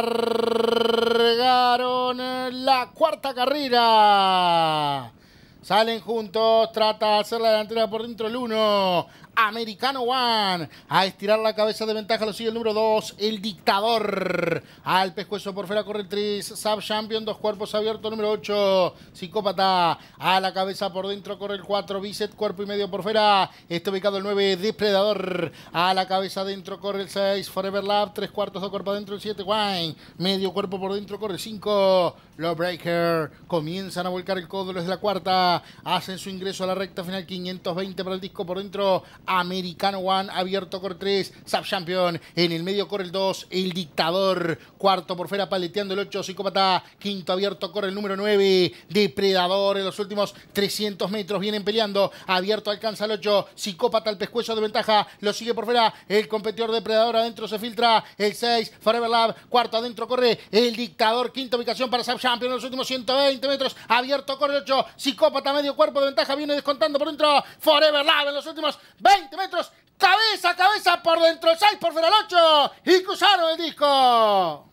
Cargaron la cuarta carrera. Salen juntos, trata de hacer la delantera por dentro el 1. Americano One. A estirar la cabeza de ventaja lo sigue el número 2, el dictador. Al pescuezo por fuera corre el 3. Sub Champion, dos cuerpos abiertos, número 8. Psicópata. A la cabeza por dentro corre el 4. biset cuerpo y medio por fuera. Está ubicado el 9, Depredador. A la cabeza dentro corre el 6, Forever Lab. Tres cuartos, de cuerpo adentro, el 7, Wine. Medio cuerpo por dentro corre el 5. Lawbreaker. Comienzan a volcar el codo desde la cuarta hacen su ingreso a la recta final 520 para el disco por dentro. Americano One abierto corre 3. Sub en el medio corre el 2. El dictador cuarto por fuera paleteando el 8. Psicópata quinto abierto corre el número 9. Depredador en los últimos 300 metros vienen peleando. Abierto alcanza el 8. Psicópata al pescuezo de ventaja. Lo sigue por fuera. El competidor depredador adentro se filtra. El 6. Forever Lab cuarto adentro corre el dictador. Quinta ubicación para Sub en los últimos 120 metros. Abierto corre el 8. Psicópata medio cuerpo de ventaja, viene descontando por dentro Forever Love en los últimos 20 metros. Cabeza, cabeza por dentro, 6 por fuera 8 y cruzaron el disco.